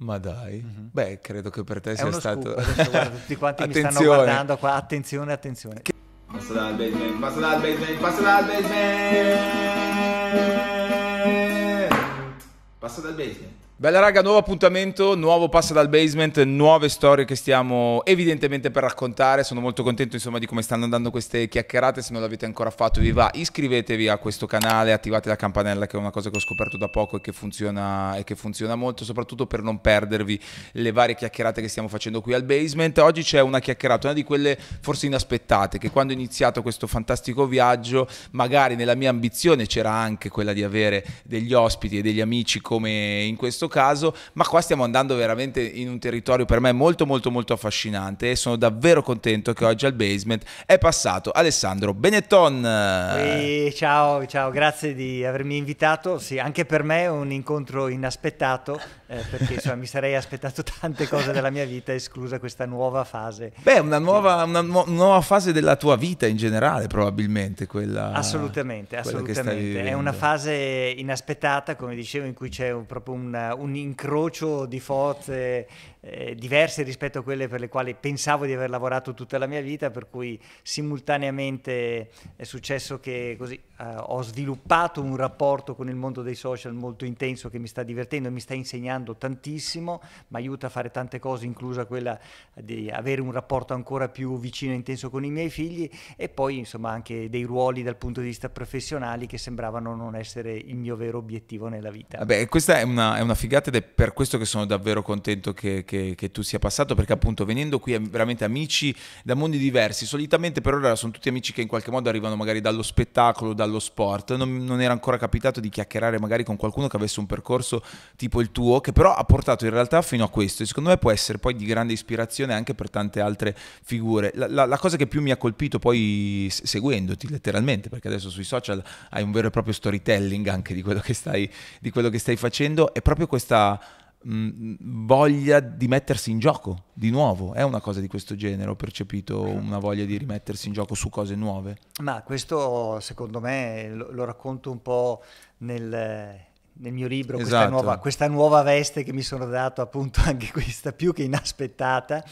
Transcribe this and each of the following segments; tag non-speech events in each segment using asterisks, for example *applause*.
Ma dai, mm-hmm. beh, credo che per te è sia stato. Adesso, guarda, *laughs* tutti quanti mi stanno guardando qua. Attenzione, attenzione. Che... Passa dal basement, passa dal basement, passa dal basement. Passa dal basement. Bella raga, nuovo appuntamento, nuovo passa dal basement, nuove storie che stiamo evidentemente per raccontare. Sono molto contento insomma di come stanno andando queste chiacchierate. Se non l'avete ancora fatto, vi va, iscrivetevi a questo canale, attivate la campanella che è una cosa che ho scoperto da poco e che funziona, e che funziona molto, soprattutto per non perdervi le varie chiacchierate che stiamo facendo qui al basement. Oggi c'è una chiacchierata, una di quelle forse inaspettate, che quando ho iniziato questo fantastico viaggio, magari nella mia ambizione c'era anche quella di avere degli ospiti e degli amici come in questo caso, ma qua stiamo andando veramente in un territorio per me molto molto molto affascinante e sono davvero contento che oggi al basement è passato Alessandro Benetton. E ciao, ciao, grazie di avermi invitato, sì, anche per me è un incontro inaspettato eh, perché insomma, mi sarei aspettato tante cose della mia vita, esclusa questa nuova fase. Beh, una nuova, una nu- nuova fase della tua vita in generale, probabilmente quella. Assolutamente, quella assolutamente. È una fase inaspettata, come dicevo, in cui c'è un, proprio un, un incrocio di forze eh, diverse rispetto a quelle per le quali pensavo di aver lavorato tutta la mia vita, per cui simultaneamente è successo che così, eh, ho sviluppato un rapporto con il mondo dei social molto intenso che mi sta divertendo e mi sta insegnando tantissimo, mi aiuta a fare tante cose, inclusa quella di avere un rapporto ancora più vicino e intenso con i miei figli e poi insomma anche dei ruoli dal punto di vista professionale che sembravano non essere il mio vero obiettivo nella vita. Vabbè, questa è una, è una figata ed è per questo che sono davvero contento che che, che, tu sia passato, perché appunto venendo qui veramente amici da mondi diversi, solitamente per ora sono tutti amici che in qualche modo arrivano magari dallo spettacolo, dallo sport, non, non era ancora capitato di chiacchierare magari con qualcuno che avesse un percorso tipo il tuo, che però ha portato in realtà fino a questo e secondo me può essere poi di grande ispirazione anche per tante altre figure. La, la, la cosa che più mi ha colpito poi seguendoti letteralmente, perché adesso sui social hai un vero e proprio storytelling anche di quello che stai, quello che stai facendo, è proprio questa mh, mm, voglia di mettersi in gioco di nuovo. È una cosa di questo genere, ho percepito una voglia di rimettersi in gioco su cose nuove. Ma questo secondo me lo, lo racconto un po' nel nel mio libro esatto. questa, nuova, questa, nuova, veste che mi sono dato, appunto *laughs* anche questa più che inaspettata,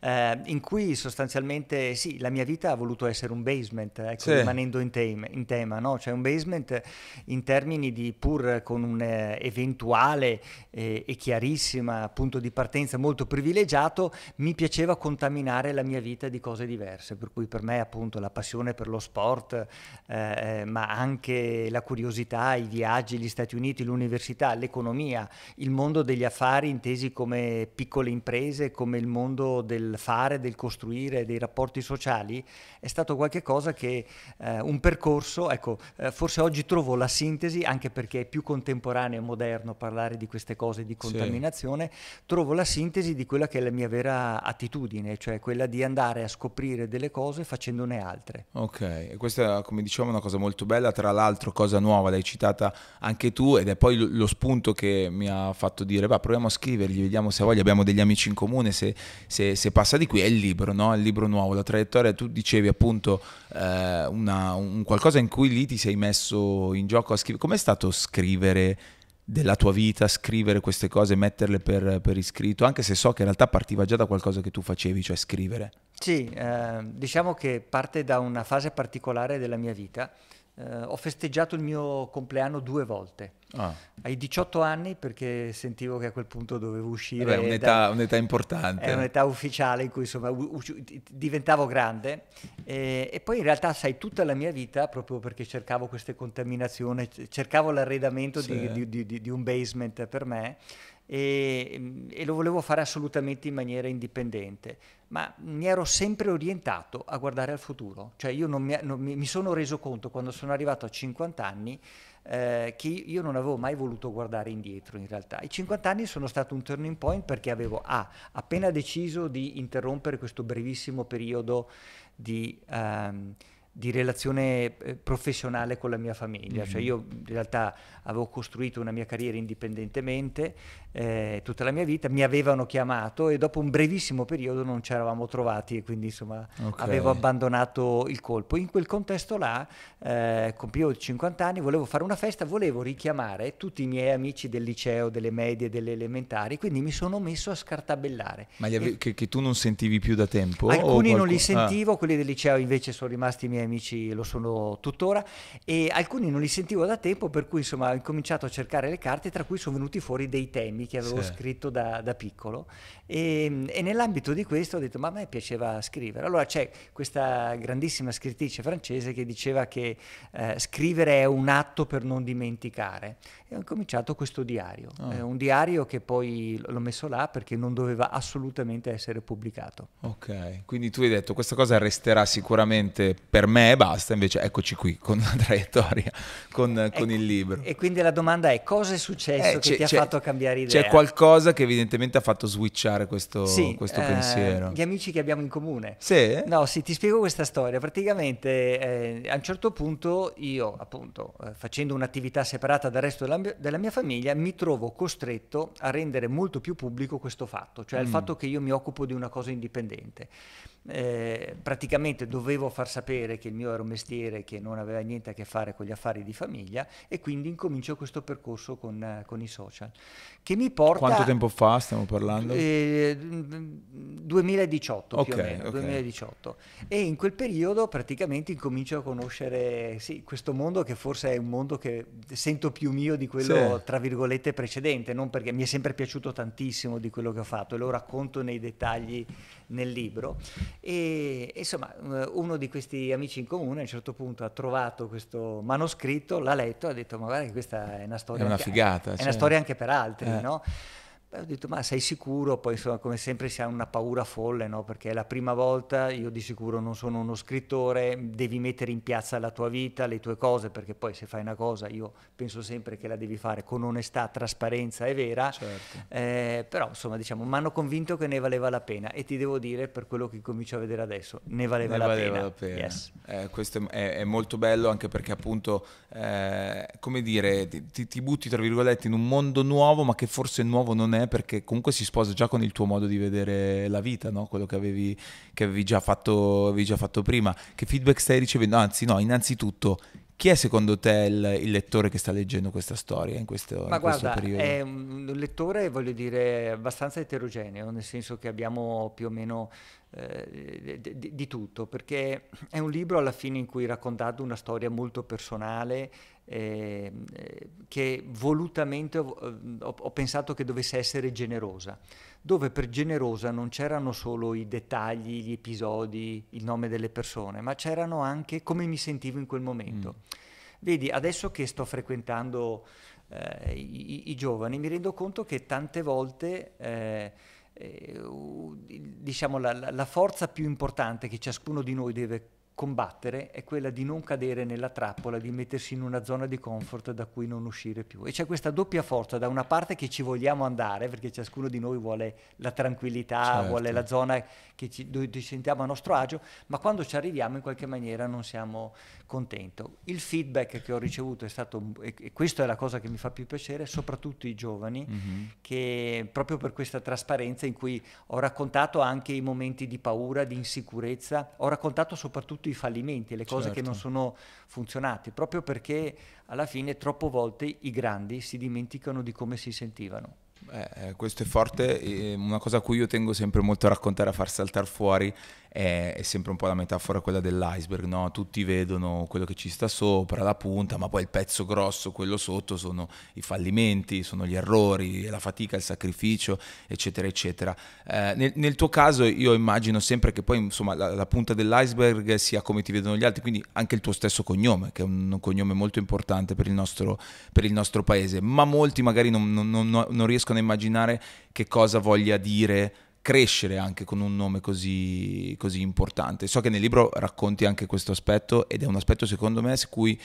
eh, in cui sostanzialmente sì, la mia vita ha voluto essere un basement, ecco, sì. rimanendo in, teme, in tema, no? cioè un basement in termini di pur con un eh, eventuale eh, e chiarissima punto di partenza molto privilegiato, mi piaceva contaminare la mia vita di cose diverse, per cui per me appunto la passione per lo sport, eh, eh ma anche la curiosità, i viaggi, gli Stati Uniti, l'università, l'università, l'economia, il mondo degli affari intesi come piccole imprese, come il mondo del fare, del costruire, dei rapporti sociali, è stato qualcosa che eh, un percorso, ecco, eh, forse oggi trovo la sintesi, anche perché è più contemporaneo e moderno parlare di queste cose di contaminazione, sì. trovo la sintesi di quella che è la mia vera attitudine, cioè quella di andare a scoprire delle cose facendone altre. Ok, e questa come diciamo è una cosa molto bella, tra l'altro cosa nuova, l'hai citata anche tu ed è poi poi lo spunto che mi ha fatto dire, va, proviamo a scrivergli, vediamo se voglia, abbiamo degli amici in comune, se, se, se, passa di qui, è il libro, no? è il libro nuovo, la traiettoria, tu dicevi appunto eh, una, un qualcosa in cui lì ti sei messo in gioco a scrivere, com'è stato scrivere della tua vita, scrivere queste cose, metterle per, per, iscritto, anche se so che in realtà partiva già da qualcosa che tu facevi, cioè scrivere. Sì, eh, diciamo che parte da una fase particolare della mia vita eh, ho festeggiato il mio compleanno due volte. Ah. Ai 18 anni perché sentivo che a quel punto dovevo uscire. È un'età, un'età, importante. È un'età ufficiale in cui insomma u- u- diventavo grande e, e, poi in realtà sai tutta la mia vita proprio perché cercavo queste contaminazioni, cercavo l'arredamento sì. di, di, di, di un basement per me e, mm, e, lo volevo fare assolutamente in maniera indipendente, ma mi ero sempre orientato a guardare al futuro, cioè io non mi, non mi, sono reso conto quando sono arrivato a 50 anni eh, che io non avevo mai voluto guardare indietro in realtà. I 50 anni sono stato un turning point perché avevo A, ah, appena deciso di interrompere questo brevissimo periodo di... Um, di relazione eh, professionale con la mia famiglia, cioè, mm-hmm. cioè io in realtà avevo costruito una mia carriera indipendentemente, eh, tutta la mia vita, mi avevano chiamato e dopo un brevissimo periodo non ci eravamo trovati e quindi insomma okay. avevo abbandonato il colpo. In quel contesto là, eh, compivo 50 anni, volevo fare una festa, volevo richiamare tutti i miei amici del liceo, delle medie, delle elementari, quindi mi sono messo a scartabellare. Ma ave- che, che, tu non sentivi più da tempo? Alcuni non li ah. sentivo, ah. quelli del liceo invece sono rimasti i miei amici, lo sono tuttora, e alcuni non li sentivo da tempo, per cui insomma ho incominciato a cercare le carte, tra cui sono venuti fuori dei temi libri che avevo sì. scritto da, da piccolo e, ehm, e, nell'ambito di questo ho detto ma a me piaceva scrivere. Allora c'è questa grandissima scrittrice francese che diceva che eh, scrivere è un atto per non dimenticare e ho cominciato questo diario. Oh. Eh, un diario che poi l'ho messo là perché non doveva assolutamente essere pubblicato. Ok, quindi tu hai detto questa cosa resterà sicuramente per me e basta, invece eccoci qui con la traiettoria, con, ecco, con, il libro. E quindi la domanda è cosa è successo eh, che ti ha fatto cambiare idea? C'è qualcosa che evidentemente ha fatto switchare questo, sì, questo eh, pensiero. Gli amici che abbiamo in comune. Sì? No, sì, ti spiego questa storia. Praticamente eh, a un certo punto io appunto eh, facendo un'attività separata dal resto della dalla, dalla, mia famiglia, mi trovo costretto a rendere molto più pubblico questo fatto, cioè mm. il fatto che io mi occupo di una cosa indipendente eh, praticamente dovevo far sapere che il mio era un mestiere che non aveva niente a che fare con gli affari di famiglia e quindi incomincio questo percorso con, con i social. Che mi porta... Quanto tempo fa stiamo parlando? Eh, 2018 okay, più o meno, okay. 2018. E in quel periodo praticamente incomincio a conoscere sì, questo mondo che forse è un mondo che sento più mio di quello sì. tra virgolette precedente, non perché mi è sempre piaciuto tantissimo di quello che ho fatto e lo racconto nei dettagli nel libro e insomma, uno di questi amici in comune a un certo punto ha trovato questo manoscritto, l'ha letto e ha detto: Ma guarda, che questa è una storia. È una anche, figata. È una certo. storia anche per altri, eh. no? ho detto, ma sei sicuro? Poi insomma, come sempre si ha una paura folle, no? Perché è la prima volta, io di sicuro non sono uno scrittore, devi mettere in piazza la tua vita, le tue cose, perché poi se fai una cosa, io penso sempre che la devi fare con onestà, trasparenza e vera. Certo. Eh, però insomma, diciamo, mi hanno convinto che ne valeva la pena e ti devo dire, per quello che comincio a vedere adesso, ne valeva, ne la, valeva pena. la pena. Yes. Eh, questo è, è, molto bello anche perché appunto, eh, come dire, ti, ti butti tra virgolette in un mondo nuovo, ma che forse nuovo non è perché comunque si sposa già con il tuo modo di vedere la vita, no? quello che, avevi, che avevi, già fatto, avevi, già fatto, prima. Che feedback stai ricevendo? Anzi, no, innanzitutto, chi è secondo te il, il lettore che sta leggendo questa storia in questo, Ma in guarda, questo periodo? È un lettore, voglio dire, abbastanza eterogeneo, nel senso che abbiamo più o meno eh, di, di tutto, perché è un libro alla fine in cui raccontate una storia molto personale Ehm, eh, che volutamente ho, eh, ho, ho, pensato che dovesse essere generosa, dove per generosa non c'erano solo i dettagli, gli episodi, il nome delle persone, ma c'erano anche come mi sentivo in quel momento. Mm. Vedi, adesso che sto frequentando eh, i, i, giovani, mi rendo conto che tante volte... Eh, eh diciamo la, la forza più importante che ciascuno di noi deve combattere è quella di non cadere nella trappola, di mettersi in una zona di comfort da cui non uscire più. E c'è questa doppia forza, da una parte che ci vogliamo andare, perché ciascuno di noi vuole la tranquillità, certo. vuole la zona ci, dove ci sentiamo a nostro agio, ma quando ci arriviamo in qualche maniera non siamo contenti. Il feedback che ho ricevuto è stato, e questa è la cosa che mi fa più piacere, soprattutto i giovani, mm-hmm. che proprio per questa trasparenza in cui ho raccontato anche i momenti di paura, di insicurezza, ho raccontato soprattutto soprattutto i fallimenti, le cose certo. che non certo. sono funzionate, proprio perché alla fine troppe volte i grandi si dimenticano di come si sentivano. Beh, eh, questo è forte, una cosa a cui io tengo sempre molto a raccontare, a far saltare fuori, è, è, sempre un po' la metafora quella dell'iceberg, no? Tutti vedono quello che ci sta sopra, la punta, ma poi il pezzo grosso, quello sotto, sono i fallimenti, sono gli errori, la fatica, il sacrificio, eccetera, eccetera. Eh, nel, nel, tuo caso io immagino sempre che poi insomma la, la punta dell'iceberg sia come ti vedono gli altri, quindi anche il tuo stesso cognome, che è un, un cognome molto importante per il nostro, per il nostro paese, ma molti magari non, non, non, non riescono a immaginare che cosa voglia dire crescere anche con un nome così, così, importante. So che nel libro racconti anche questo aspetto ed è un aspetto secondo me cui,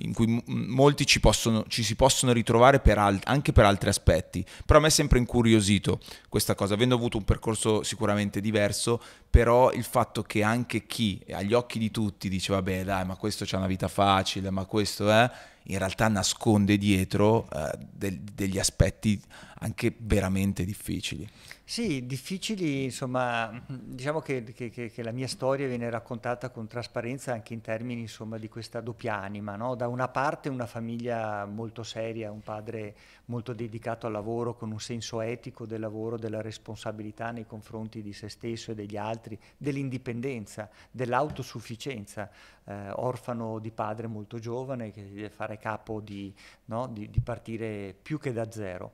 in cui molti ci, possono, ci, si possono ritrovare per alt- anche per altri aspetti, però a me è sempre incuriosito questa cosa, avendo avuto un percorso sicuramente diverso, però il fatto che anche chi agli occhi di tutti dice vabbè dai ma questo c'ha una vita facile, ma questo è eh, in realtà nasconde dietro eh, de- degli aspetti anche veramente difficili. Sì, difficili, insomma, diciamo che, che, che, la mia storia viene raccontata con trasparenza anche in termini insomma, di questa doppia anima. No? Da una parte una famiglia molto seria, un padre molto dedicato al lavoro, con un senso etico del lavoro, della responsabilità nei confronti di se stesso e degli altri, dell'indipendenza, dell'autosufficienza, eh, orfano di padre molto giovane che deve fare capo di, no? di, di partire più che da zero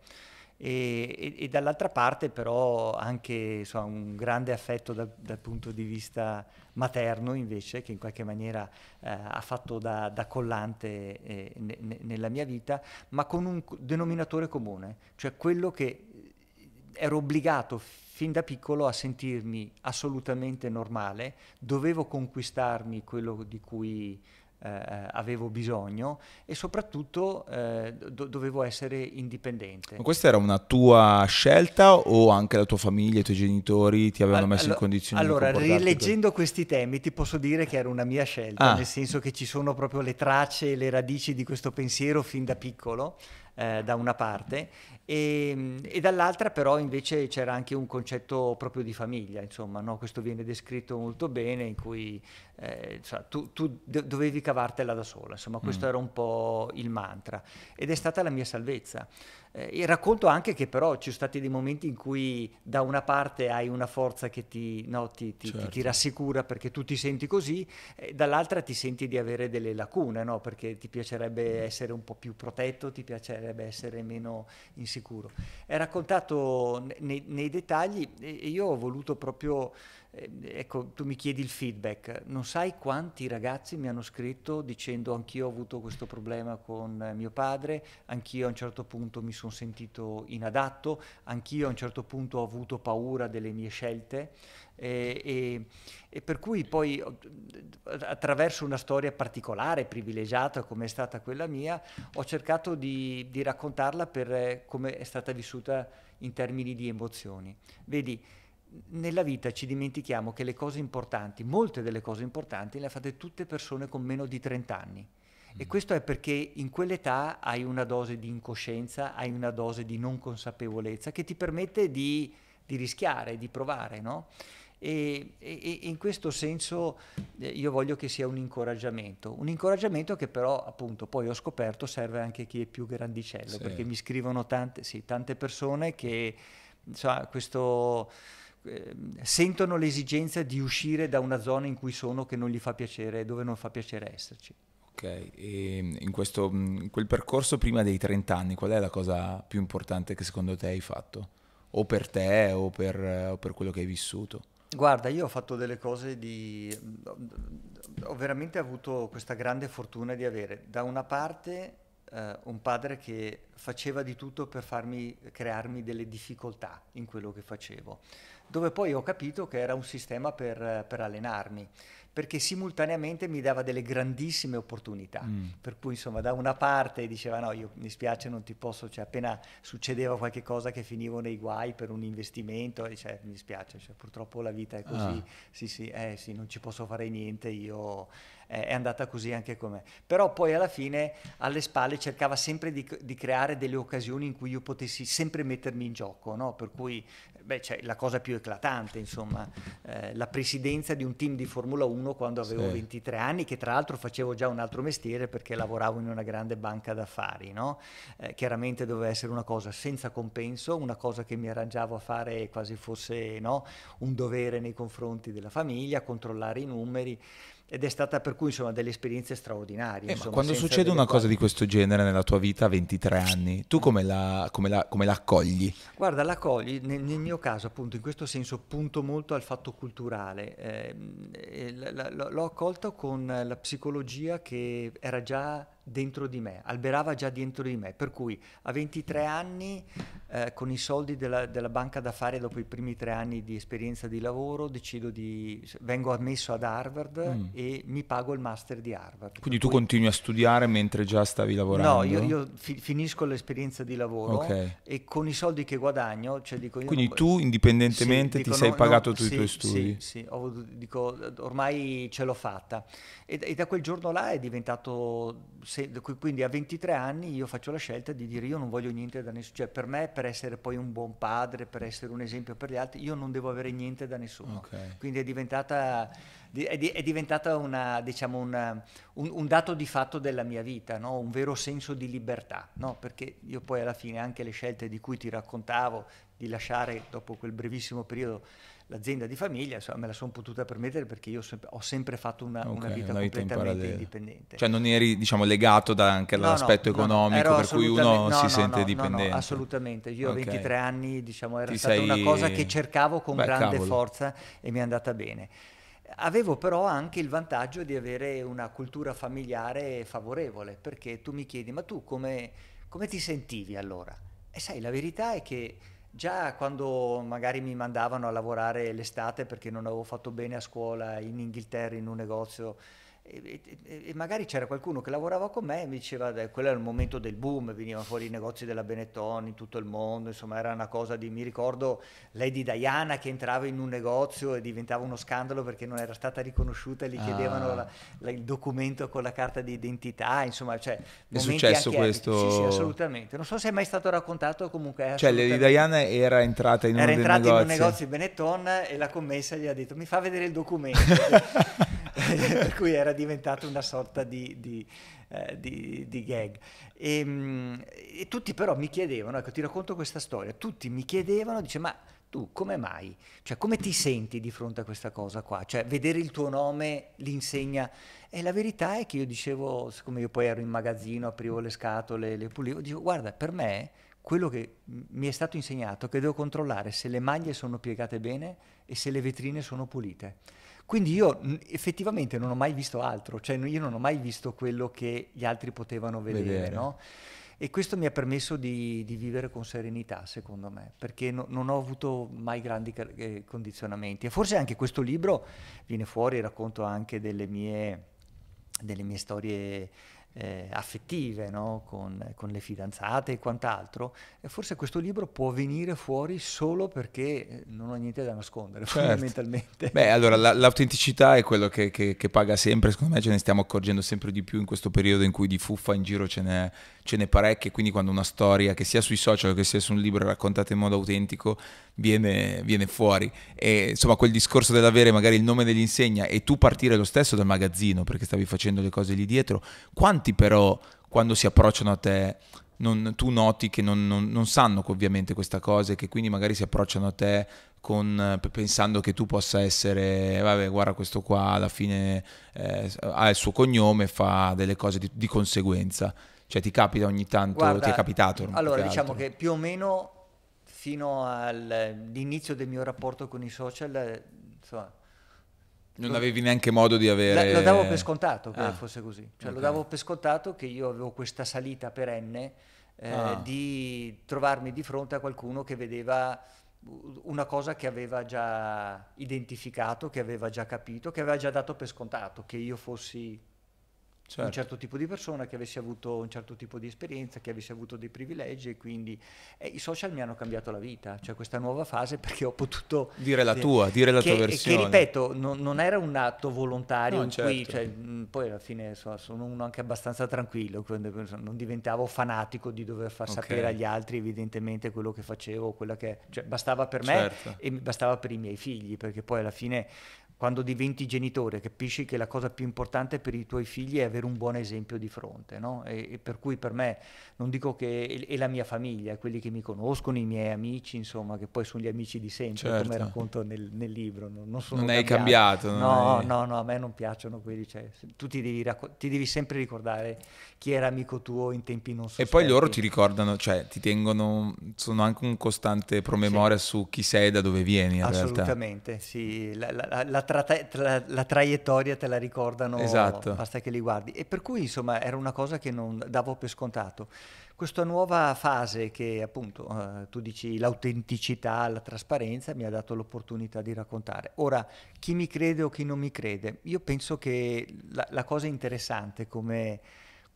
e, e, e dall'altra parte però anche insomma, un grande affetto da, dal punto di vista materno invece che in qualche maniera eh, ha fatto da, da collante eh, ne, nella mia vita, ma con un denominatore comune, cioè quello che eh, ero obbligato fin da piccolo a sentirmi assolutamente normale, dovevo conquistarmi quello di cui eh, avevo bisogno e soprattutto eh, do- dovevo essere indipendente. Ma questa era una tua scelta o anche la tua famiglia, i tuoi genitori ti avevano All- messo in condizione allora, di Allora, rileggendo così? questi temi ti posso dire che era una mia scelta, ah. nel senso che ci sono proprio le tracce e le radici di questo pensiero fin da piccolo. Eh, da una parte e, ehm, e dall'altra però invece c'era anche un concetto proprio di famiglia, insomma, no? questo viene descritto molto bene in cui eh, insomma, tu, tu, dovevi cavartela da sola, insomma questo mm. era un po' il mantra ed è stata la mia salvezza. Eh, racconto anche che però ci sono stati dei momenti in cui da una parte hai una forza che ti, no, ti, ti, certo. ti rassicura perché tu ti senti così, dall'altra ti senti di avere delle lacune, no? perché ti piacerebbe mm. essere un po' più protetto, ti piacerebbe essere meno insicuro. È raccontato nei, nei dettagli e io ho voluto proprio eh, ecco, tu mi chiedi il feedback, non sai quanti ragazzi mi hanno scritto dicendo anch'io ho avuto questo problema con eh, mio padre, anch'io a un certo punto mi sono sentito inadatto, anch'io a un certo punto ho avuto paura delle mie scelte e, e, e per cui poi attraverso una storia particolare, privilegiata come è stata quella mia, ho cercato di, di raccontarla per eh, come è stata vissuta in termini di emozioni. Vedi, nella vita ci dimentichiamo che le cose importanti, molte delle cose importanti, le ha fatte tutte persone con meno di 30 anni. E mm. questo è perché in quell'età hai una dose di incoscienza, hai una dose di non consapevolezza che ti permette di, di rischiare, di provare, no? E, e, e, in questo senso eh, io voglio che sia un incoraggiamento, un incoraggiamento che però appunto poi ho scoperto serve anche a chi è più grandicello, sì. perché mi scrivono tante, sì, tante persone che insomma, questo Ehm, sentono l'esigenza di uscire da una zona in cui sono che non gli fa piacere, dove non fa piacere esserci. Ok, e ehm, in, questo, mm, in quel percorso prima dei 30 anni, qual è la cosa più importante che secondo te hai fatto? O per te o per, eh, o per quello che hai vissuto? Guarda, io ho fatto delle cose di... ho veramente avuto questa grande fortuna di avere da una parte eh, un padre che faceva di tutto per farmi crearmi delle difficoltà in quello che facevo dove poi ho capito che era un sistema per, per allenarmi perché simultaneamente mi dava delle grandissime opportunità. Mm. Per cui, insomma, da una parte diceva: No, io mi spiace, non ti posso. Cioè, appena succedeva qualcosa che finivo nei guai per un investimento, cioè, mi spiace, cioè, purtroppo la vita è così. Ah. Sì, sì, eh, sì, non ci posso fare niente. Io è andata così anche con me. Però poi alla fine alle spalle cercava sempre di, di creare delle occasioni in cui io potessi sempre mettermi in gioco, no? per cui beh, cioè, la cosa più eclatante, insomma, eh, la presidenza di un team di Formula 1 quando avevo sì. 23 anni, che tra l'altro facevo già un altro mestiere perché lavoravo in una grande banca d'affari, no? eh, chiaramente doveva essere una cosa senza compenso, una cosa che mi arrangiavo a fare quasi fosse no? un dovere nei confronti della famiglia, controllare i numeri ed è stata per cui insomma delle esperienze straordinarie. Eh, insomma, quando succede una cosa di questo genere nella tua vita a 23 anni, tu come la, come la, come la accogli? Guarda, la accogli nel, nel, mio caso appunto in questo senso punto molto al fatto culturale, ehm, eh, l'ho accolto con la psicologia che era già dentro di me, alberava già dentro di me, per cui a 23 anni eh, con i soldi della, della banca d'affari dopo i primi tre anni di esperienza di lavoro decido di, vengo ammesso ad Harvard mm. e mi pago il master di Harvard. Quindi tu cui... continui a studiare mentre già stavi lavorando? No, io, io fi- finisco l'esperienza di lavoro okay. e con i soldi che guadagno, cioè dico io... Quindi non... tu indipendentemente sì, ti dico, sei no, pagato no, tu sì, i tuoi studi? Sì, sì, ho, dico ormai ce l'ho fatta e, e da quel giorno là è diventato se, quindi a 23 anni io faccio la scelta di dire io non voglio niente da nessuno, cioè per me per essere poi un buon padre, per essere un esempio per gli altri, io non devo avere niente da nessuno. Okay. Quindi è diventata, è, diventata una, diciamo una, un, un, dato di fatto della mia vita, no? un vero senso di libertà, no? perché io poi alla fine anche le scelte di cui ti raccontavo, di lasciare dopo quel brevissimo periodo l'azienda di famiglia insomma, me la sono potuta permettere perché io sempre, ho sempre fatto una, okay, una, vita, una vita completamente in indipendente. Cioè non eri diciamo, legato da, anche all'aspetto no, no, economico no, per cui uno si sente dipendente? No, assolutamente. Io okay. a 23 anni diciamo, era Ti stata sei... una cosa che cercavo con Beh, grande cavolo. forza e mi è andata bene. Avevo però anche il vantaggio di avere una cultura familiare favorevole, perché tu mi chiedi, ma tu come, come ti sentivi allora? E sai, la verità è che Già quando magari mi mandavano a lavorare l'estate perché non avevo fatto bene a scuola in Inghilterra in un negozio e, e, e, magari c'era qualcuno che lavorava con me e mi diceva che quello era il momento del boom, venivano fuori i negozi della Benetton in tutto il mondo, insomma era una cosa di, mi ricordo Lady Diana che entrava in un negozio e diventava uno scandalo perché non era stata riconosciuta, gli ah. chiedevano la, la, il documento con la carta di identità, insomma cioè, è successo questo? Sì, sì, assolutamente, non so se è mai stato raccontato comunque. Cioè Lady Diana era entrata in, era un, entrata in un negozio di Benetton e la commessa gli ha detto mi fa vedere il documento. *laughs* *laughs* per cui era diventato una sorta di, di, eh, di, di gag. E, ehm, e, tutti però mi chiedevano, ecco ti racconto questa storia, tutti mi chiedevano, dice ma tu come mai? Cioè come ti senti di fronte a questa cosa qua? Cioè vedere il tuo nome l'insegna... E la verità è che io dicevo, siccome io poi ero in magazzino, aprivo le scatole, le pulivo, dicevo guarda per me quello che mi è stato insegnato è che devo controllare se le maglie sono piegate bene e se le vetrine sono pulite quindi io effettivamente non ho mai visto altro, cioè io non ho mai visto quello che gli altri potevano vedere, vedere. No? E questo mi ha permesso di, di, vivere con serenità, secondo me, perché no, non ho avuto mai grandi eh, condizionamenti. E forse anche questo libro viene fuori, e racconto anche delle mie, delle mie storie eh, affettive no? con, con, le fidanzate e quant'altro, e eh, forse questo libro può venire fuori solo perché eh, non ho niente da nascondere certo. fondamentalmente. Beh, allora la, l'autenticità è quello che, che, che, paga sempre, secondo me ce ne stiamo accorgendo sempre di più in questo periodo in cui di fuffa in giro ce n'è, ce n'è parecchie, quindi quando una storia che sia sui social che sia su un libro raccontata in modo autentico viene, viene fuori. E insomma quel discorso dell'avere magari il nome dell'insegna e tu partire lo stesso dal magazzino perché stavi facendo le cose lì dietro, quanti fatti, però quando si approcciano a te non, tu noti che non, non, non, sanno ovviamente questa cosa e che quindi magari si approcciano a te con, eh, pensando che tu possa essere, vabbè guarda questo qua alla fine eh, ha il suo cognome e fa delle cose di, di, conseguenza, cioè ti capita ogni tanto, guarda, ti è capitato? Allora diciamo che più o meno fino all'inizio del mio rapporto con i social, insomma, non avevi neanche modo di avere... lo davo per scontato che ah, fosse così, cioè okay. lo davo per scontato che io avevo questa salita perenne eh, ah. di trovarmi di fronte a qualcuno che vedeva una cosa che aveva già identificato, che aveva già capito, che aveva già dato per scontato, che io fossi Certo. un certo tipo di persona, che avessi avuto un certo tipo di esperienza, che avessi avuto dei privilegi e quindi eh, i social mi hanno cambiato la vita, cioè questa nuova fase *laughs* perché ho potuto... Dire la eh, tua, dire la che, tua versione. Che ripeto, non, non era un atto volontario no, in certo. cui, cioè, mh, poi alla fine so, sono uno anche abbastanza tranquillo, non diventavo fanatico di dover far okay. sapere agli altri evidentemente quello che facevo, quella che... Cioè, bastava per me certo. e bastava per i miei figli, perché poi alla fine quando diventi genitore capisci che la cosa più importante per i tuoi figli è avere un buon esempio di fronte, no? e, e, per cui per me, non dico che è, la mia famiglia, quelli che mi conoscono, i miei amici, insomma, che poi sono gli amici di sempre, certo. come racconto nel, nel libro, non, non sono... Non cambiato. hai cambiato. Non no, hai... no, no, a me non piacciono quelli, cioè, tu ti devi, racco- ti devi, sempre ricordare chi era amico tuo in tempi non sospetti. E poi loro ti ricordano, cioè ti tengono, sono anche un costante promemoria sì. su chi sei e da dove vieni in Assolutamente, realtà. Assolutamente, sì. La, la, la tra, tra, la traiettoria te la ricordano, esatto. basta che li guardi. E per cui insomma era una cosa che non davo per scontato. Questa nuova fase che appunto eh, tu dici l'autenticità, la trasparenza mi ha dato l'opportunità di raccontare. Ora, chi mi crede o chi non mi crede, io penso che la, la cosa interessante come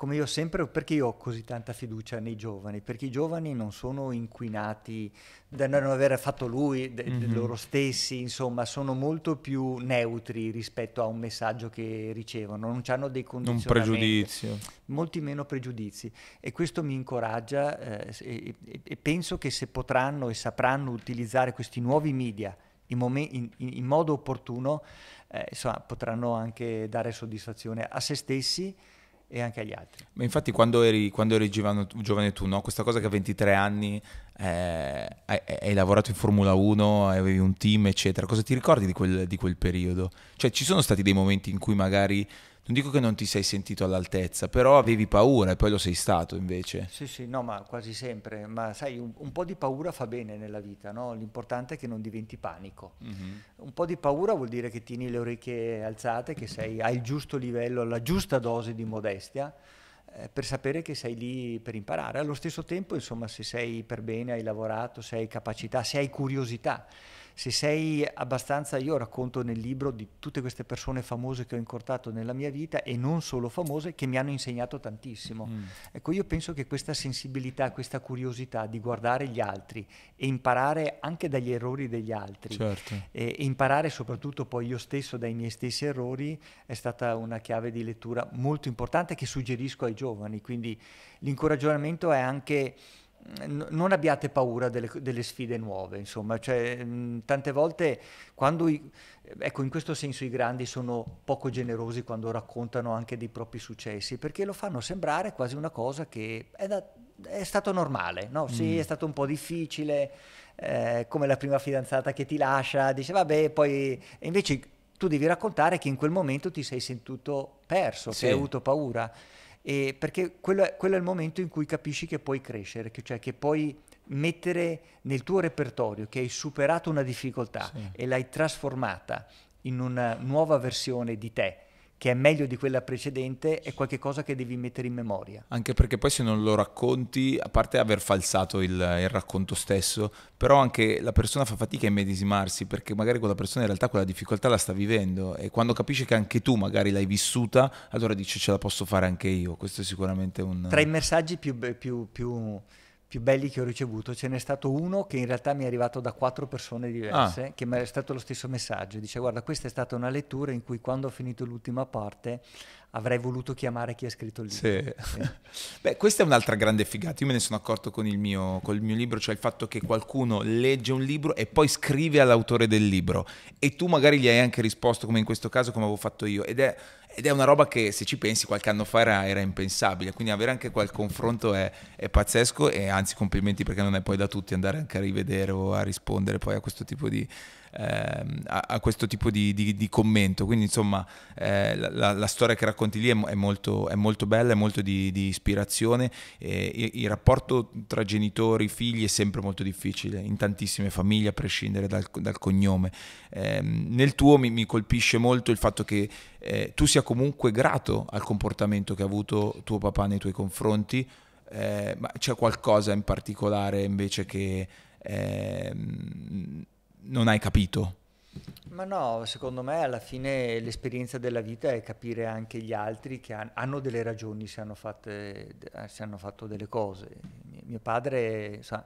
come io sempre, perché io ho così tanta fiducia nei giovani? Perché i giovani non sono inquinati da non aver fatto lui, de, mm-hmm. loro stessi, insomma, sono molto più neutri rispetto a un messaggio che ricevono, non hanno dei condizionamenti. Un pregiudizio. Molti meno pregiudizi e questo mi incoraggia eh, e, e penso che se potranno e sapranno utilizzare questi nuovi media in, momen- in, in modo opportuno, eh, insomma, potranno anche dare soddisfazione a se stessi e anche agli altri. Ma infatti quando eri, quando eri giovane, giovane, tu, no? questa cosa che a 23 anni eh, hai, hai, lavorato in Formula 1, avevi un team, eccetera, cosa ti ricordi di quel, di quel periodo? Cioè ci sono stati dei momenti in cui magari non dico che non ti sei sentito all'altezza, però avevi paura e poi lo sei stato invece. Sì, sì, no, ma quasi sempre. Ma sai, un, un po' di paura fa bene nella vita, no? L'importante è che non diventi panico. Mm -hmm. Un po' di paura vuol dire che tieni le orecchie alzate, che sei, hai il giusto livello, la giusta dose di modestia eh, per sapere che sei lì per imparare. Allo stesso tempo, insomma, se sei per bene, hai lavorato, se hai capacità, se hai curiosità, se sei abbastanza, io racconto nel libro di tutte queste persone famose che ho incontrato nella mia vita e non solo famose, che mi hanno insegnato tantissimo. Mm. Ecco, io penso che questa sensibilità, questa curiosità di guardare gli altri e imparare anche dagli errori degli altri certo. e, e imparare soprattutto poi io stesso dai miei stessi errori è stata una chiave di lettura molto importante che suggerisco ai giovani. Quindi l'incoraggiamento è anche non abbiate paura delle, delle sfide nuove, insomma, cioè, mh, tante volte quando, i, ecco, in questo senso i grandi sono poco generosi quando raccontano anche dei propri successi, perché lo fanno sembrare quasi una cosa che è, da, è stato normale, no? Sì, mm. è stato un po' difficile, eh, come la prima fidanzata che ti lascia, dice vabbè, poi... E invece tu devi raccontare che in quel momento ti sei sentito perso, sì. che hai avuto paura. E perché quello è, quello è, il momento in cui capisci che puoi crescere, che, cioè che puoi mettere nel tuo repertorio che hai superato una difficoltà sì. e l'hai trasformata in una nuova versione di te che è meglio di quella precedente è qualcosa che devi mettere in memoria. Anche perché poi se non lo racconti, a parte aver falsato il, il racconto stesso, però anche la persona fa fatica a medesimarsi perché magari quella persona in realtà quella difficoltà la sta vivendo e quando capisce che anche tu magari l'hai vissuta, allora dici ce la posso fare anche io. Questo è sicuramente un... Tra i messaggi più, più, più più belli che ho ricevuto, ce n'è stato uno che in realtà mi è arrivato da quattro persone diverse, ah. che mi è stato lo stesso messaggio. Dice guarda, questa è stata una lettura in cui quando ho finito l'ultima parte avrei voluto chiamare chi ha scritto il libro. Sì. sì. Beh, questa è un'altra grande figata. Io me ne sono accorto con il mio, col mio libro, cioè il fatto che qualcuno legge un libro e poi scrive all'autore del libro e tu magari gli hai anche risposto, come in questo caso, come avevo fatto io. Ed è, ed è una roba che se ci pensi qualche anno fa era, era impensabile. Quindi avere anche quel confronto è, è, pazzesco e anzi complimenti perché non è poi da tutti andare anche a rivedere o a rispondere poi a questo tipo di, ehm, a, a, questo tipo di, di, di commento. Quindi insomma eh, la, la, storia che racconti lì è, è, molto, è molto, bella, è molto di, di ispirazione. E, il, il, rapporto tra genitori, e figli è sempre molto difficile, in tantissime famiglie a prescindere dal, dal cognome. Eh, nel tuo mi, mi, colpisce molto il fatto che eh, tu sia comunque grato al comportamento che ha avuto tuo papà nei tuoi confronti. Eh, ma c'è qualcosa in particolare invece che eh, non hai capito? Ma no, secondo me alla fine l'esperienza della vita è capire anche gli altri che han, hanno delle ragioni se hanno, fatte, se hanno, fatto delle cose. Mio padre, sa,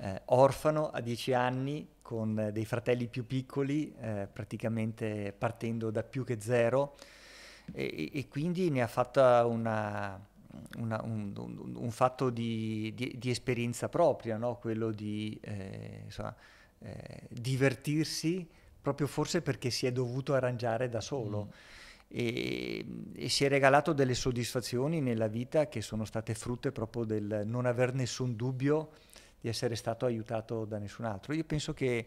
eh, orfano a dieci anni, con dei fratelli più piccoli, eh, praticamente partendo da più che zero, e, e quindi ne ha fatta una... Una, un, un, un, fatto di, di, di esperienza propria, no? quello di eh, insomma, eh, divertirsi proprio forse perché si è dovuto arrangiare da solo. Mm. E, e, si è regalato delle soddisfazioni nella vita che sono state frutte proprio del non aver nessun dubbio di essere stato aiutato da nessun altro. Io penso che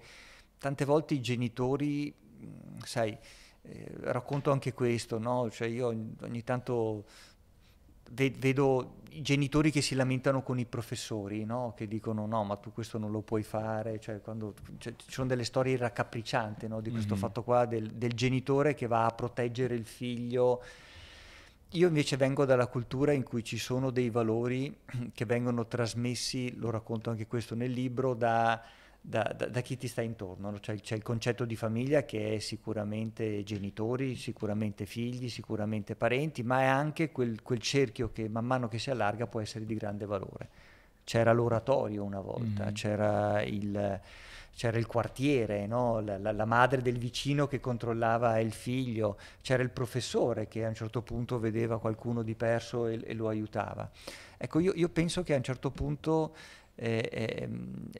tante volte i genitori, mm, sai, eh, racconto anche questo, no? cioè io ogni tanto vedo i genitori che si lamentano con i professori, no? che dicono no, ma tu questo non lo puoi fare, cioè, quando, cioè, ci sono delle storie raccapriccianti no? di questo mm-hmm. fatto qua del, del, genitore che va a proteggere il figlio. Io invece vengo dalla cultura in cui ci sono dei valori che vengono trasmessi, lo racconto anche questo nel libro, da, da, da, da chi ti sta intorno. C'è, c'è, il concetto di famiglia che è sicuramente genitori, sicuramente figli, sicuramente parenti, ma è anche quel, quel cerchio che man mano che si allarga può essere di grande valore. C'era l'oratorio una volta, mm-hmm. c'era il c'era il quartiere, no? la, la, la, madre del vicino che controllava il figlio, c'era il professore che a un certo punto vedeva qualcuno di perso e, e lo aiutava. Ecco, io, io, penso che a un certo punto eh,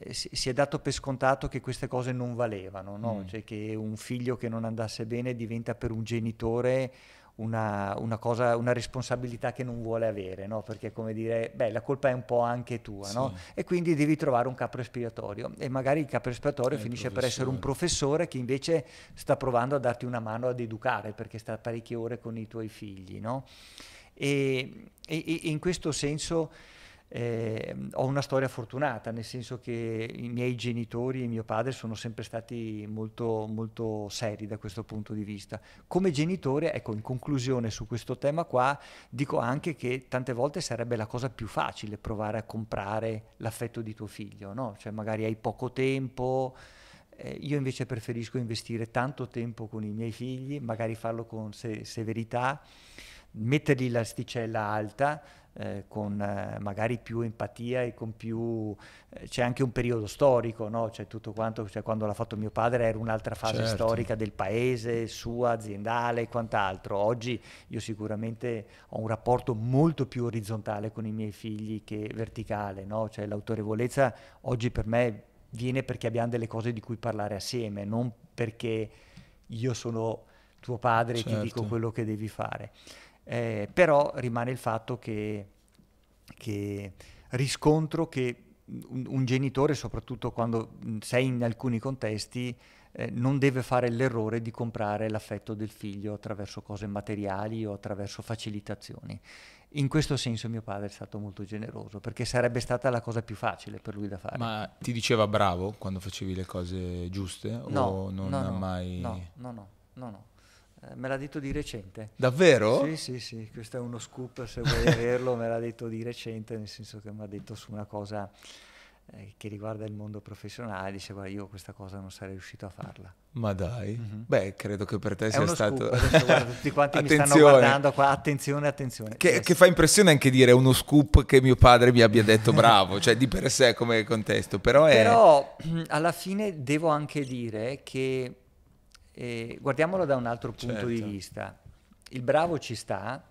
eh, si è dato per scontato che queste cose non valevano, no? mm. cioè che un figlio che non andasse bene diventa per un genitore una, una, cosa, una responsabilità che non vuole avere, no? perché come dire, beh, la colpa è un po' anche tua, sì. no? e quindi devi trovare un capo espiatorio e magari il capo espiatorio eh, finisce per essere un professore che invece sta provando a darti una mano ad educare perché sta parecchie ore con i tuoi figli. E, e, e in questo senso eh, ho una storia fortunata, nel senso che i miei genitori e mio padre sono sempre stati molto, molto seri da questo punto di vista. Come genitore, ecco, in conclusione su questo tema qua, dico anche che tante volte sarebbe la cosa più facile provare a comprare l'affetto di tuo figlio, no? Cioè magari hai poco tempo, eh, io invece preferisco investire tanto tempo con i miei figli, magari farlo con se- severità, mettergli l'asticella alta, eh, con eh, magari più empatia e con più... Eh, c'è anche un periodo storico, no? C'è tutto quanto, cioè, quando l'ha fatto mio padre era un'altra fase certo. storica del paese, sua, aziendale e quant'altro. Oggi io sicuramente ho un rapporto molto più orizzontale con i miei figli che verticale, no? Cioè l'autorevolezza oggi per me viene perché abbiamo delle cose di cui parlare assieme, non perché io sono tuo padre certo. e ti dico certo. quello che devi fare eh, però rimane il fatto che, che riscontro che un, un, genitore, soprattutto quando sei in alcuni contesti, eh, non deve fare l'errore di comprare l'affetto del figlio attraverso cose materiali o attraverso facilitazioni. In questo senso mio padre è stato molto generoso, perché sarebbe stata la cosa più facile per lui da fare. Ma ti diceva bravo quando facevi le cose giuste? No, o non no, mai... no, no, no, no. no. Eh, me l'ha detto di recente. Davvero? Sì, sì, sì, questo è uno scoop se vuoi *laughs* averlo, me l'ha detto di recente, nel senso che mi ha detto su una cosa eh, che riguarda il mondo professionale, diceva io questa cosa non sarei riuscito a farla. Ma dai, mm-hmm. beh, credo che per te è sia stato... Adesso, guarda, *laughs* tutti quanti mi stanno guardando qua, attenzione, attenzione. Che, che, fa impressione anche dire uno scoop che mio padre mi abbia detto *laughs* bravo, cioè di per sé come contesto, però è... Però *clears throat* alla fine devo anche dire che eh, guardiamolo da un altro punto certo. di vista. Il bravo ci sta,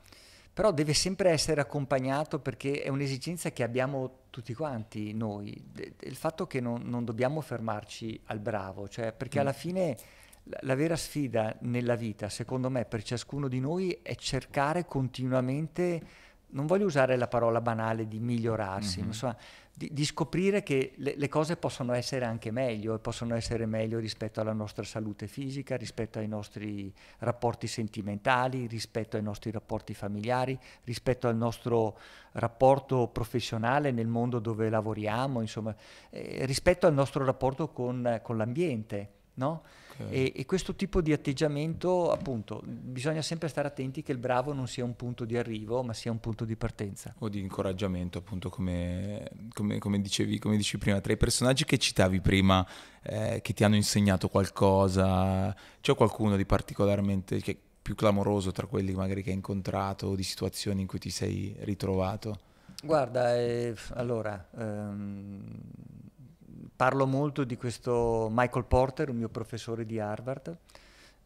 però deve sempre essere accompagnato perché è un'esigenza che abbiamo tutti quanti noi, il fatto che non, non, dobbiamo fermarci al bravo, cioè perché mm. alla fine la, la, vera sfida nella vita, secondo me, per ciascuno di noi è cercare continuamente, non voglio usare la parola banale di migliorarsi, mm-hmm. insomma, di, di scoprire che le, le, cose possono essere anche meglio e possono essere meglio rispetto alla nostra salute fisica, rispetto ai nostri rapporti sentimentali, rispetto ai nostri rapporti familiari, rispetto al nostro rapporto professionale nel mondo dove lavoriamo, insomma, eh, rispetto al nostro rapporto con, con l'ambiente. No? Okay. E, e, questo tipo di atteggiamento, appunto, bisogna sempre stare attenti che il bravo non sia un punto di arrivo, ma sia un punto di partenza. O di incoraggiamento, appunto, come, come, come dicevi, come dicevi prima. Tra i personaggi che citavi prima, eh, che ti hanno insegnato qualcosa, c'è qualcuno di particolarmente che, più clamoroso tra quelli magari che hai incontrato o di situazioni in cui ti sei ritrovato? Guarda, eh, allora... Ehm parlo molto di questo Michael Porter, un mio professore di Harvard,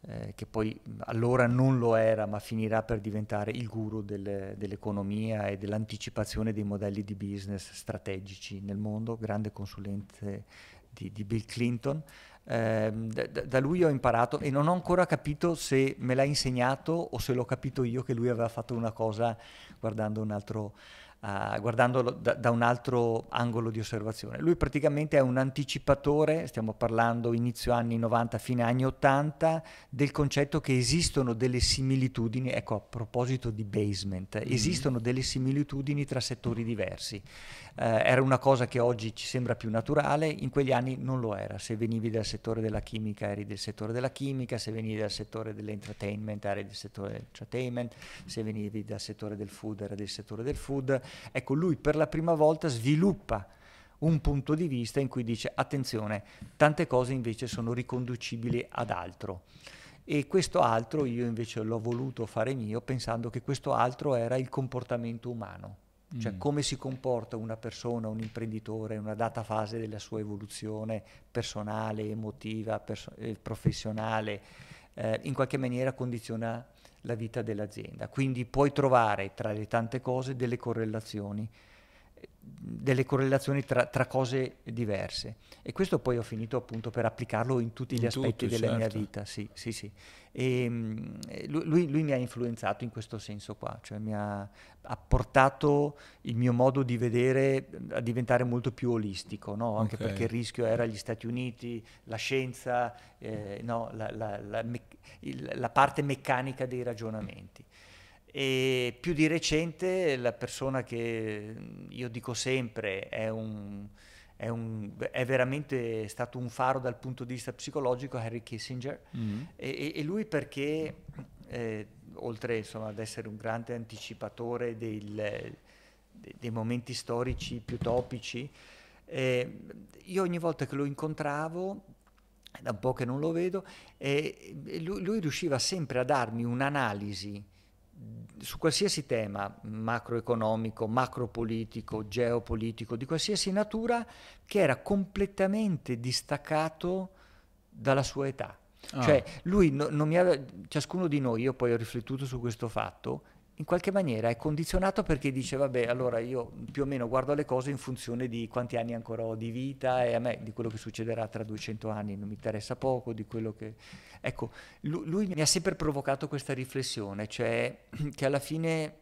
eh, che poi allora non lo era, ma finirà per diventare il guru del, dell'economia e dell'anticipazione dei modelli di business strategici nel mondo, grande consulente di, di Bill Clinton. Ehm, da, lui ho imparato e non ho ancora capito se me l'ha insegnato o se l'ho capito io che lui aveva fatto una cosa guardando un altro uh, eh, guardandolo da, da, un altro angolo di osservazione. Lui praticamente è un anticipatore, stiamo parlando inizio anni 90, fine anni 80, del concetto che esistono delle similitudini, ecco a proposito di basement, mm-hmm. esistono delle similitudini tra settori diversi. Eh, era una cosa che oggi ci sembra più naturale, in quegli anni non lo era, se venivi dal settore della chimica eri del settore della chimica, se venivi dal settore dell'entertainment eri del settore dell'entertainment, se venivi dal settore del food eri del settore del food, ecco lui per la prima volta sviluppa un punto di vista in cui dice attenzione, tante cose invece sono riconducibili ad altro. E questo altro io invece l'ho voluto fare mio pensando che questo altro era il comportamento umano cioè mm. come si comporta una persona, un imprenditore in una data fase della sua evoluzione personale, emotiva, perso- eh, professionale, eh, in qualche maniera condiziona la vita dell'azienda. Quindi puoi trovare tra le tante cose delle correlazioni delle correlazioni tra, tra, cose diverse e questo poi ho finito appunto per applicarlo in tutti gli in aspetti tutto, della certo. mia vita sì, sì, sì. E, ehm, eh, lui, lui, mi ha influenzato in questo senso qua cioè mi ha, ha portato il mio modo di vedere a diventare molto più olistico no? anche okay. perché il rischio era gli Stati Uniti la scienza eh, no, la, la, la, la parte meccanica dei ragionamenti e più di recente la persona che io dico sempre è, un, è, un, è veramente stato un faro dal punto di vista psicologico, Harry Kissinger, mm-hmm. e, e, lui perché, eh, oltre insomma, ad essere un grande anticipatore del, dei momenti storici più topici, eh, io ogni volta che lo incontravo, da un po' che non lo vedo, eh, lui, lui riusciva sempre a darmi un'analisi su qualsiasi tema macroeconomico, macropolitico, geopolitico, di qualsiasi natura, che era completamente distaccato dalla sua età. Ah. Cioè, lui no, non mi aveva, ciascuno di noi, io poi ho riflettuto su questo fatto, in qualche maniera è condizionato perché dice vabbè allora io più o meno guardo le cose in funzione di quanti anni ancora ho di vita e a me di quello che succederà tra 200 anni non mi interessa poco di quello che ecco lui, lui mi ha sempre provocato questa riflessione cioè *clears throat* che alla fine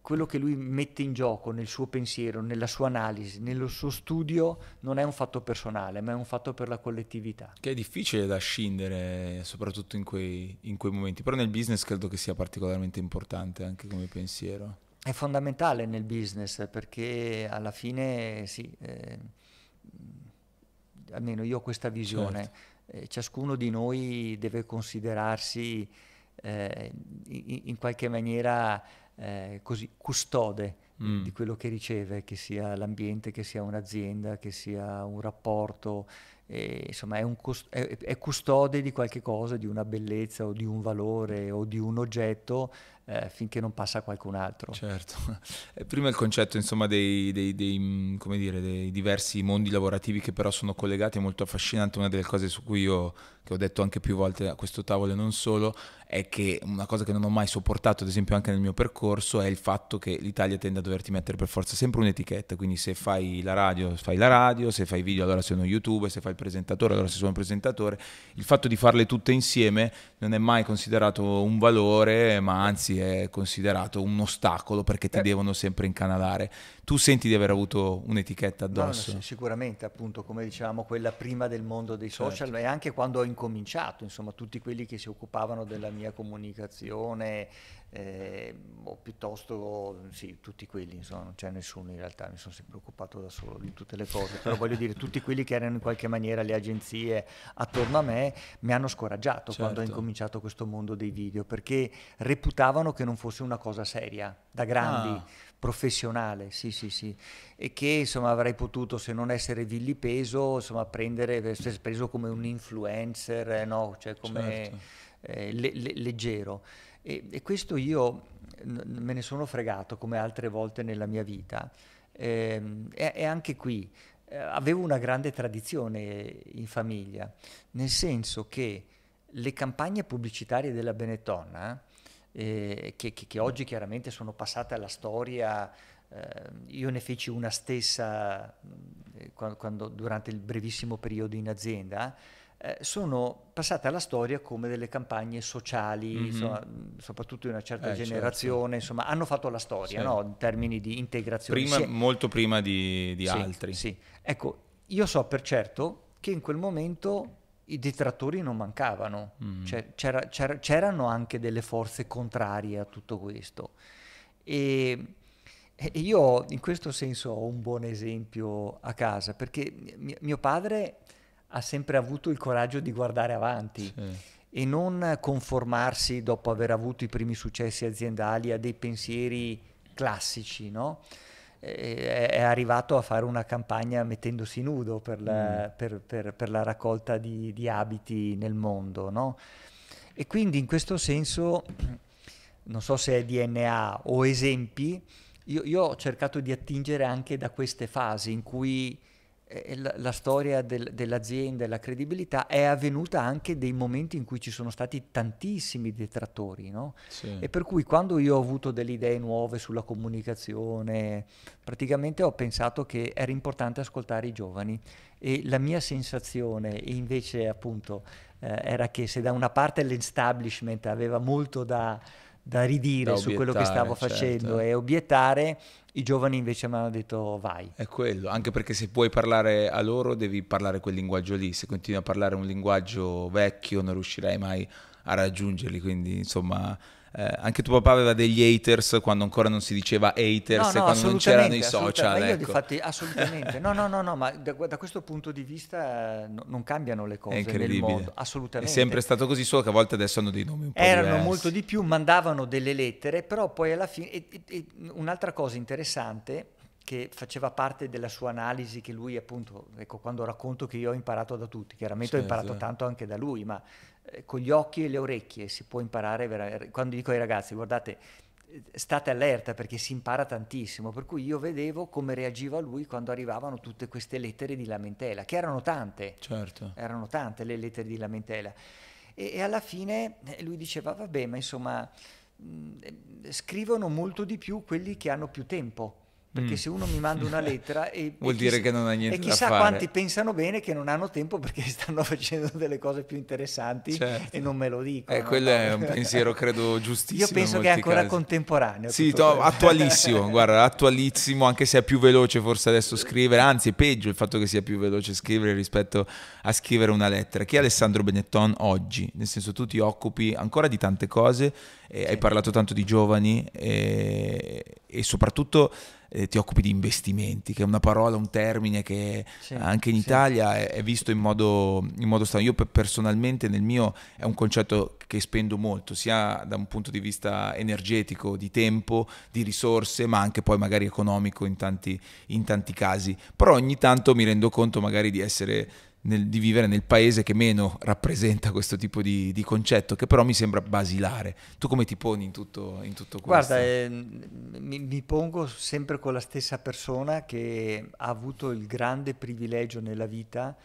quello che lui mette in gioco nel suo pensiero, nella sua analisi, nello suo studio, non è un fatto personale, ma è un fatto per la collettività. Che è difficile da scindere, soprattutto in quei, in quei momenti, però nel business credo che sia particolarmente importante anche come pensiero. È fondamentale nel business perché alla fine sì, eh, almeno io ho questa visione, certo. eh, ciascuno di noi deve considerarsi eh, in, in qualche maniera eh, così, custode mm. di quello che riceve, che sia l'ambiente, che sia un'azienda, che sia un rapporto, eh, insomma è, un cust- è, è custode di qualche cosa, di una bellezza o di un valore o di un oggetto eh, finché non passa qualcun altro. Certo. *laughs* Eh, prima il concetto insomma, dei, dei, dei, mm, dire, dei, diversi mondi lavorativi che però sono collegati è molto affascinante. Una delle cose su cui io, che ho detto anche più volte a questo tavolo e non solo, è che una cosa che non ho mai sopportato, ad esempio anche nel mio percorso, è il fatto che l'Italia tende a doverti mettere per forza sempre un'etichetta. Quindi se fai la radio, fai la radio, se fai video allora sei uno YouTube, se fai il presentatore allora sei un presentatore. Il fatto di farle tutte insieme non è mai considerato un valore, ma anzi è considerato un ostacolo perché ti eh. devono sempre incanalare. Tu senti di aver avuto un'etichetta addosso? No, no, sicuramente, appunto, come dicevamo, quella prima del mondo dei certo. social certo. e anche quando ho incominciato, insomma, tutti quelli che si occupavano della mia comunicazione, eh, o boh, piuttosto, sì, tutti quelli, insomma, non c'è nessuno in realtà, mi sono sempre occupato da solo di tutte le cose, però voglio dire, tutti quelli che erano in qualche maniera le agenzie attorno a me mi hanno scoraggiato certo. quando ho incominciato questo mondo dei video, perché reputavano che non fosse una cosa seria, da grandi. Ah professionale, sì, sì, sì, e che insomma avrei potuto, se non essere vilipeso, insomma prendere, essere preso come un influencer, eh, no? cioè come certo. eh, le, le, leggero. E, e, questo io me ne sono fregato come altre volte nella mia vita. Ehm, e, e anche qui eh, avevo una grande tradizione in famiglia, nel senso che le campagne pubblicitarie della Benetton eh, eh, che, che, che, oggi chiaramente sono passate alla storia. Eh, io ne feci una stessa mm, eh, quando, quando, durante il brevissimo periodo in azienda. Eh, sono passate alla storia come delle campagne sociali, mm-hmm. insomma, mm, soprattutto di una certa eh, certo, generazione, certo. insomma, hanno fatto la storia sì. no? in termini di integrazione. Prima, è... Molto prima di, di sì, altri. Sì. Ecco, io so per certo che in quel momento i detrattori non mancavano, mm. cioè, c'era, c'era, c'erano anche delle forze contrarie a tutto questo. E, e, io in questo senso ho un buon esempio a casa, perché mio, mio padre ha sempre avuto il coraggio di guardare avanti. Sì. E non conformarsi dopo aver avuto i primi successi aziendali a dei pensieri classici, no? Eh, è arrivato a fare una campagna mettendosi nudo per la, mm. per, per, per la raccolta di, di, abiti nel mondo. No? E quindi in questo senso, non so se è DNA o esempi, io, io ho cercato di attingere anche da queste fasi in cui eh, eh, la storia del, dell'azienda e la credibilità è avvenuta anche dei momenti in cui ci sono stati tantissimi detrattori, no? sì. E per cui quando io ho avuto delle idee nuove sulla comunicazione, praticamente ho pensato che era importante ascoltare i giovani e la mia sensazione invece appunto eh, era che se da una parte l'establishment aveva molto da da ridire da su quello che stavo facendo certo. e obiettare, i giovani invece mi hanno detto vai. È quello, anche perché se puoi parlare a loro devi parlare quel linguaggio lì, se continui a parlare un linguaggio vecchio non riuscirai mai a raggiungerli, quindi insomma eh, anche tuo papà aveva degli haters quando ancora non si diceva haters no, no, quando non c'erano i social. Ecco. Io infatti *laughs* assolutamente, no, no, no, no ma da, da, questo punto di vista eh, non cambiano le cose. È incredibile. assolutamente. È sempre stato così, solo che a volte adesso hanno dei nomi un po' Erano diversi. molto di più, mandavano delle lettere, però poi alla fine... E, e, un'altra cosa interessante che faceva parte della sua analisi che lui appunto, ecco quando racconto che io ho imparato da tutti, chiaramente certo. ho imparato tanto anche da lui, ma eh, con gli occhi e le orecchie si può imparare, veramente. quando dico ai ragazzi guardate eh, state allerta perché si impara tantissimo, per cui io vedevo come reagiva lui quando arrivavano tutte queste lettere di lamentela, che erano tante, certo. erano tante le lettere di lamentela. E, e alla fine eh, lui diceva, vabbè, ma insomma, mh, mm, scrivono molto di più quelli che hanno più tempo perché mm. se uno mi manda una lettera e, *laughs* Vuol e dire che non ha niente fare e chissà quanti pensano bene che non hanno tempo perché *laughs* stanno facendo delle cose più interessanti certo. e non me lo dicono. Eh, quello no? è un pensiero credo *laughs* giustissimo. Io penso che è ancora casi. contemporaneo. Sì, no, attualissimo, guarda, attualissimo, anche se è più veloce forse adesso scrivere, anzi è peggio il fatto che sia più veloce scrivere rispetto a scrivere una lettera. Chi è Alessandro Benetton oggi? Nel senso tu ti occupi ancora di tante cose, eh, sì. hai parlato tanto di giovani eh, e soprattutto eh, ti occupi di investimenti, che è una parola, un termine che sì, anche in sì. Italia è, è, visto in modo, in modo strano. Io personalmente nel mio è un concetto che spendo molto, sia da un punto di vista energetico, di tempo, di risorse, ma anche poi magari economico in tanti, in tanti casi. Però ogni tanto mi rendo conto magari di essere nel, di vivere nel paese che meno rappresenta questo tipo di, di, concetto, che però mi sembra basilare. Tu come ti poni in tutto, in tutto questo? Guarda, eh, mi, mi, pongo sempre con la stessa persona che ha avuto il grande privilegio nella vita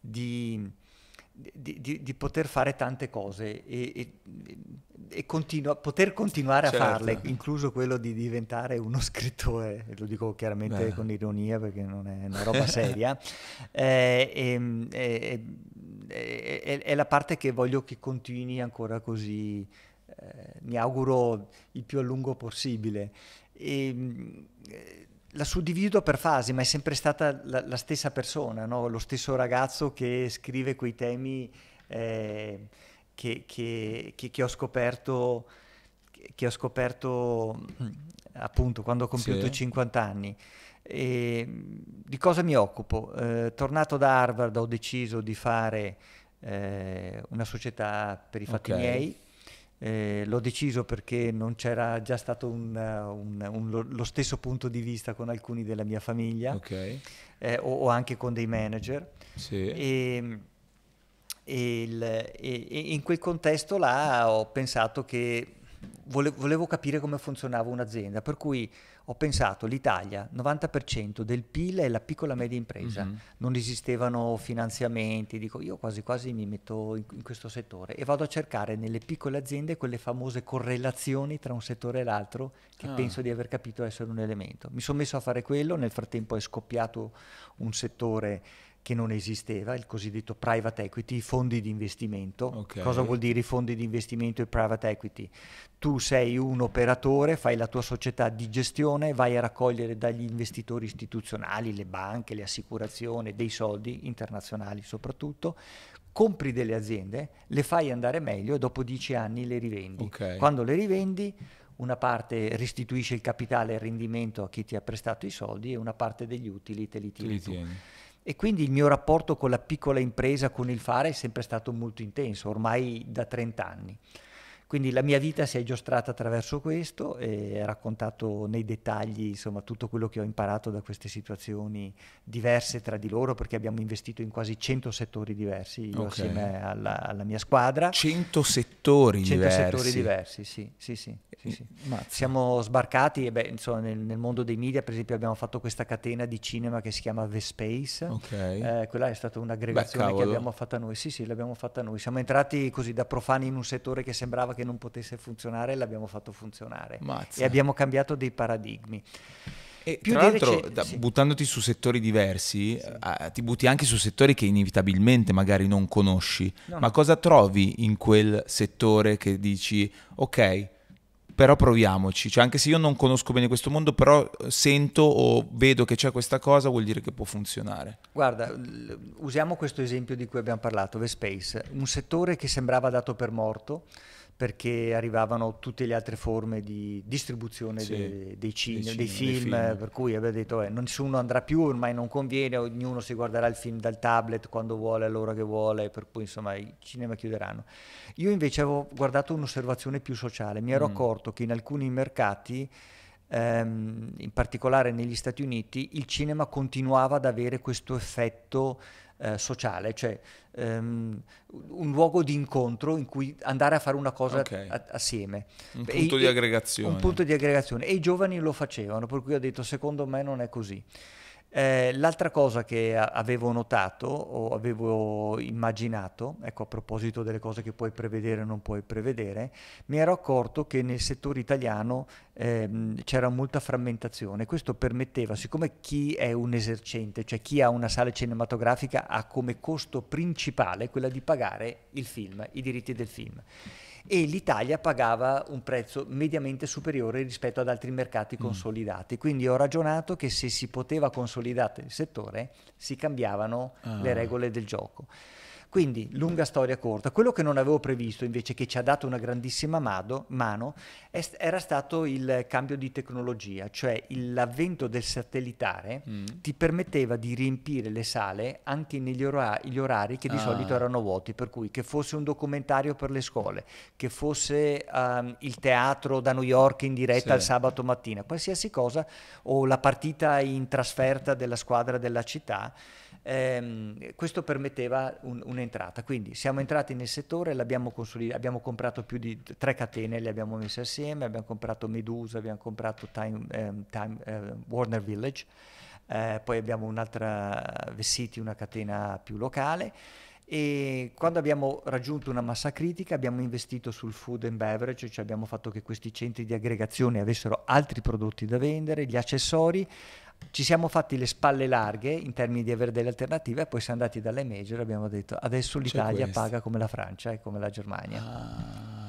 di di, di, di, poter fare tante cose e, e, e continua, poter continuare a certo. farle, incluso quello di diventare uno *laughs* scrittore, lo dico chiaramente Beh. con ironia perché non è una *laughs* roba seria, eh, eh, eh, è la parte che voglio che continui ancora così, eh, mi auguro il più a lungo possibile. E, la suddivido per fasi, ma è sempre stata la, la stessa persona, no? lo stesso ragazzo che scrive quei temi eh, che, che, che, ho scoperto, che ho scoperto mm, appunto quando ho compiuto sì. 50 anni. E mm, di cosa mi occupo? Eh, tornato da Harvard ho deciso di fare eh, una società per i fatti okay. miei eh, l'ho deciso perché non c'era già stato un, eh, un, un, lo stesso punto di vista con alcuni della mia famiglia okay. eh, o, o, anche con dei manager. Sì. E, e, il, e, e, in quel contesto là ho pensato che volevo, volevo capire come funzionava un'azienda, per cui ho pensato l'Italia, 90% del PIL è la piccola e media impresa, mm-hmm. non esistevano finanziamenti, dico io quasi quasi mi metto in, in, questo settore e vado a cercare nelle piccole aziende quelle famose correlazioni tra un settore e l'altro che ah. penso di aver capito essere un elemento. Mi sono messo a fare quello, nel frattempo è scoppiato un settore che non esisteva, il cosiddetto private equity, i fondi di investimento. Okay. Cosa vuol dire i fondi di investimento e private equity? Tu sei un operatore, fai la tua società di gestione, vai a raccogliere dagli investitori istituzionali, le banche, le assicurazioni, dei soldi internazionali soprattutto, compri delle aziende, le fai andare meglio e dopo dieci anni le rivendi. Okay. Quando le rivendi una parte restituisce il capitale e il rendimento a chi ti ha prestato i soldi e una parte degli utili te li tieni. Te li tieni. E quindi il mio rapporto con la piccola impresa, con il fare, è sempre stato molto intenso, ormai da 30 anni. Quindi la mia vita si è giostrata attraverso questo e raccontato nei dettagli insomma, tutto quello che ho imparato da queste situazioni diverse tra di loro perché abbiamo investito in quasi 100 settori diversi io okay. assieme alla, alla, mia squadra. 100 settori 100 diversi? 100 settori diversi, sì. sì, sì, sì, sì. Eh, Siamo sbarcati beh, insomma, nel, nel, mondo dei media per esempio abbiamo fatto questa catena di cinema che si chiama The Space. Okay. Eh, quella è stata un'aggregazione beh, che abbiamo fatto noi. Sì, sì, l'abbiamo fatta noi. Siamo entrati così da profani in un settore che sembrava che non potesse funzionare l'abbiamo fatto funzionare Mazza. e abbiamo cambiato dei paradigmi. E più tra l'altro, recente, sì. buttandoti su settori diversi, sì. eh, ti butti anche su settori che inevitabilmente magari non conosci, no, ma no. cosa trovi in quel settore che dici, ok, però proviamoci, cioè anche se io non conosco bene questo mondo, però eh, sento o vedo che c'è questa cosa, vuol dire che può funzionare. Guarda, usiamo questo esempio di cui abbiamo parlato, The Space, un settore che sembrava dato per morto, perché arrivavano tutte le altre forme di distribuzione sì, dei, dei, cine, dei, dei, film, film, per cui aveva detto eh, nessuno andrà più, ormai non conviene, ognuno si guarderà il film dal tablet quando vuole, all'ora che vuole, per cui insomma i cinema chiuderanno. Io invece avevo guardato un'osservazione più sociale, mi ero mm. accorto che in alcuni mercati ehm, in particolare negli Stati Uniti, il cinema continuava ad avere questo effetto eh, sociale, cioè um, un luogo di incontro in cui andare a fare una cosa okay. a- assieme. Un e punto i, di aggregazione. Un punto di aggregazione. E i giovani lo facevano, per cui ho detto secondo me non è così. Eh, l'altra cosa che avevo notato o avevo immaginato, ecco a proposito delle cose che puoi prevedere o non puoi prevedere, mi ero accorto che nel settore italiano ehm, c'era molta frammentazione. Questo permetteva, siccome chi è un esercente, cioè chi ha una sala cinematografica ha come costo principale quella di pagare il film, i diritti del film e l'Italia pagava un prezzo mediamente superiore rispetto ad altri mercati mm. consolidati. Mm. Quindi ho ragionato che se si poteva consolidare il settore si cambiavano ah. le regole del gioco. Quindi, lunga storia corta, quello che non avevo previsto invece che ci ha dato una grandissima mado, mano est- era stato il cambio di tecnologia, cioè il, l'avvento del satellitare mm. ti permetteva di riempire le sale anche negli ora- orari che di ah. solito erano vuoti, per cui che fosse un documentario per le scuole, che fosse um, il teatro da New York in diretta sì. il sabato mattina, qualsiasi cosa, o la partita in trasferta della squadra della città ehm, questo permetteva un, un'entrata. Quindi siamo entrati nel settore, l'abbiamo consolidato, abbiamo comprato più di tre catene, le abbiamo messe assieme, abbiamo comprato Medusa, abbiamo comprato Time, ehm, Time, eh, Warner Village, eh, poi abbiamo un'altra Vessiti, una catena più locale e quando abbiamo raggiunto una massa critica abbiamo investito sul food and beverage, cioè abbiamo fatto che questi centri di aggregazione avessero altri prodotti da vendere, gli accessori, ci siamo fatti le spalle larghe in termini di avere delle alternative e poi siamo andati dalle major e abbiamo detto adesso l'Italia paga come la Francia e come la Germania. Ah.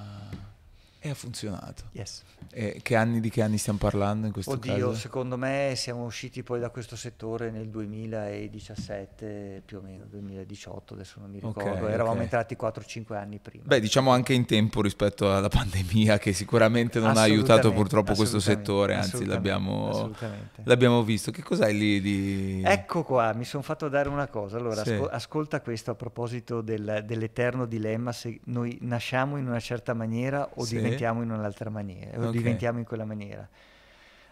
E ha funzionato. Yes. E che anni di che anni stiamo parlando in questo Oddio, caso? secondo me siamo usciti poi da questo settore nel 2017, più o meno 2018, adesso non mi ricordo, okay, eravamo okay. entrati 4-5 anni prima. Beh, diciamo anche in tempo rispetto alla pandemia che sicuramente non ha aiutato purtroppo questo settore, anzi l'abbiamo, l'abbiamo, visto. Che cos'hai lì di... Ecco qua, mi sono fatto dare una cosa, allora sì. asco- ascolta questo a proposito del, dell'eterno dilemma se noi nasciamo in una certa maniera o sì. diventiamo diventiamo in un'altra maniera, okay. o diventiamo in quella maniera.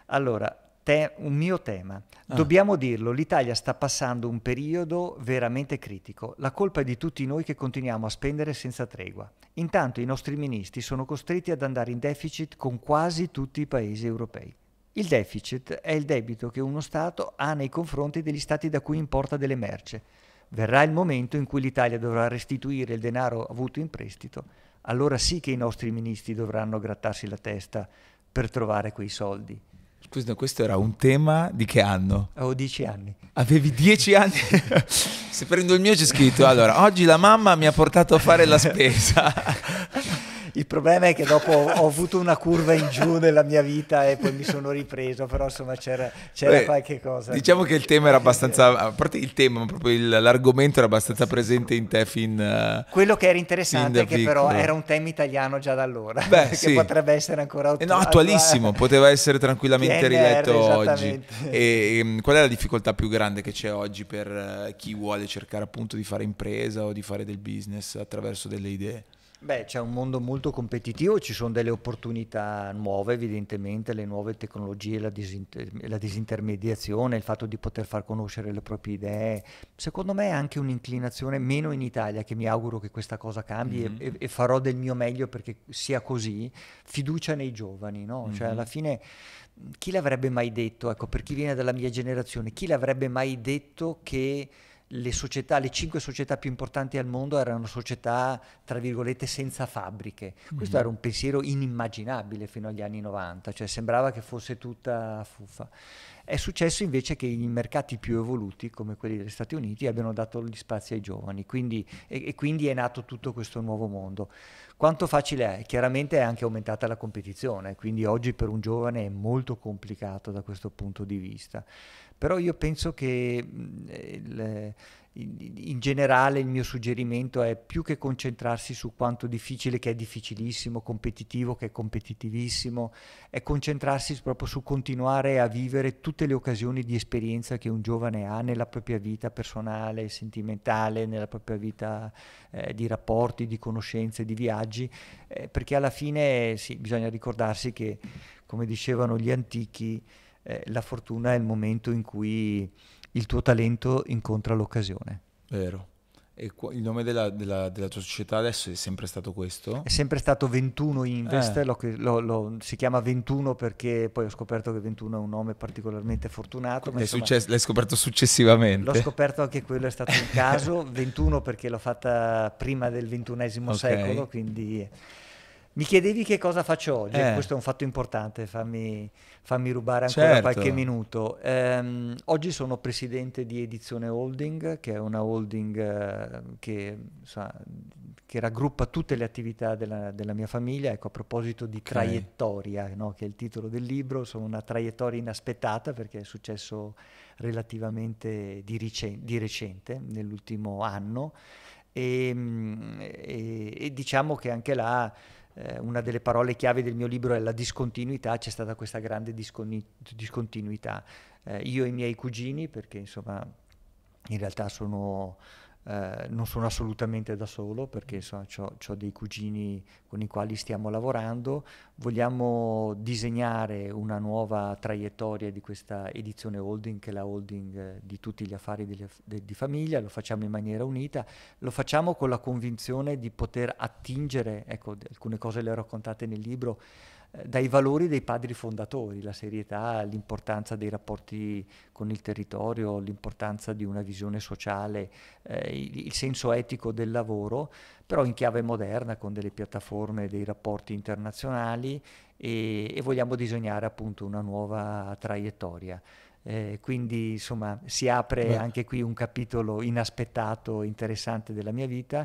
Allora, te, un mio tema. Ah. Dobbiamo dirlo, l'Italia sta passando un periodo veramente critico. La colpa è di tutti noi che continuiamo a spendere senza tregua. Intanto i nostri ministri sono costretti ad andare in deficit con quasi tutti i paesi europei. Il deficit è il debito che uno Stato ha nei confronti degli Stati da cui importa delle merce. Verrà il momento in cui l'Italia dovrà restituire il denaro avuto in prestito allora sì che i nostri ministri dovranno grattarsi la testa per trovare quei soldi. Scusa, questo era un tema di che anno? Avevo oh, dieci anni. Avevi dieci anni? *laughs* Se prendo il mio c'è scritto, allora, oggi la mamma mi ha portato a fare la spesa. *laughs* Il problema è che dopo ho avuto una curva in giù nella mia vita e poi mi sono ripreso, però insomma c'era, qualche cosa. Diciamo che il tema era abbastanza, *laughs* a parte il tema, ma proprio l'argomento era abbastanza presente in te fin... Uh, Quello che era interessante è che però era un tema italiano già da allora, Beh, *laughs* che sì. potrebbe essere ancora attu- eh no, attualissimo, poteva essere tranquillamente PNR, riletto oggi. E, e, ehm, qual è la difficoltà più grande che c'è oggi per uh, chi vuole cercare appunto di fare impresa o di fare del business attraverso delle idee? Beh, c'è un mondo molto competitivo, ci sono delle opportunità nuove, evidentemente le nuove tecnologie, la, disinter- la, disintermediazione, il fatto di poter far conoscere le proprie idee. Secondo me è anche un'inclinazione, meno in Italia, che mi auguro che questa cosa cambi mm-hmm. e, e, farò del mio meglio perché sia così, fiducia nei giovani, no? Cioè, mm-hmm. Cioè alla fine chi l'avrebbe mai detto, ecco, per chi viene dalla mia generazione, chi l'avrebbe mai detto che le società, le cinque società più importanti al mondo erano società, tra virgolette, senza fabbriche. Questo mm. era un pensiero inimmaginabile fino agli anni 90, cioè sembrava che fosse tutta fuffa. È successo invece che i mercati più evoluti, come quelli degli Stati Uniti, abbiano dato gli spazi ai giovani quindi, e, e quindi è nato tutto questo nuovo mondo. Quanto facile è? Chiaramente è anche aumentata la competizione, quindi oggi per un giovane è molto complicato da questo punto di vista. Però io penso che mm, il, in generale il mio suggerimento è più che concentrarsi su quanto difficile che è difficilissimo, competitivo che è competitivissimo, è concentrarsi proprio su continuare a vivere tutte le occasioni di esperienza che un giovane ha nella propria vita personale, sentimentale, nella propria vita eh, di rapporti, di conoscenze, di viaggi personaggi, eh, perché alla fine sì, bisogna ricordarsi che, come dicevano gli antichi, eh, la fortuna è il momento in cui il tuo talento incontra l'occasione. Vero. E il nome della, della, della, tua società adesso è sempre stato questo? È sempre stato 21 Invest, eh. lo, lo, lo, si chiama 21 perché poi ho scoperto che 21 è un nome particolarmente fortunato. Ma insomma, successo, l'hai scoperto successivamente? L'ho scoperto anche quello, è stato un caso, 21 *laughs* perché l'ho fatta prima del ventunesimo okay. secolo, quindi... Mi chiedevi che cosa faccio oggi, eh. questo è un fatto importante, fammi, fammi rubare ancora certo. qualche minuto. Ehm, oggi sono presidente di Edizione Holding, che è una holding eh, che, insomma, che, raggruppa tutte le attività della, della, mia famiglia. Ecco, a proposito di okay. traiettoria, no? che è il titolo del libro, sono una traiettoria inaspettata perché è successo relativamente di, ricen- di recente, nell'ultimo anno, e, ehm, e, e diciamo che anche là eh, una delle parole chiave del mio libro è la discontinuità, c'è stata questa grande discon- discontinuità. Eh, io e i miei cugini, perché insomma in realtà sono eh, non sono assolutamente da solo perché so, ho dei cugini con i quali stiamo lavorando, vogliamo disegnare una nuova traiettoria di questa edizione holding che è la holding eh, di tutti gli affari di, de, di famiglia, lo facciamo in maniera unita, lo facciamo con la convinzione di poter attingere, ecco alcune cose le ho raccontate nel libro, dai valori dei padri fondatori, la serietà, l'importanza dei rapporti con il territorio, l'importanza di una visione sociale, eh, il, senso etico del lavoro, però in chiave moderna con delle piattaforme, dei rapporti internazionali e, e vogliamo disegnare appunto una nuova traiettoria. Eh, quindi insomma si apre Beh. anche qui un capitolo inaspettato, interessante della mia vita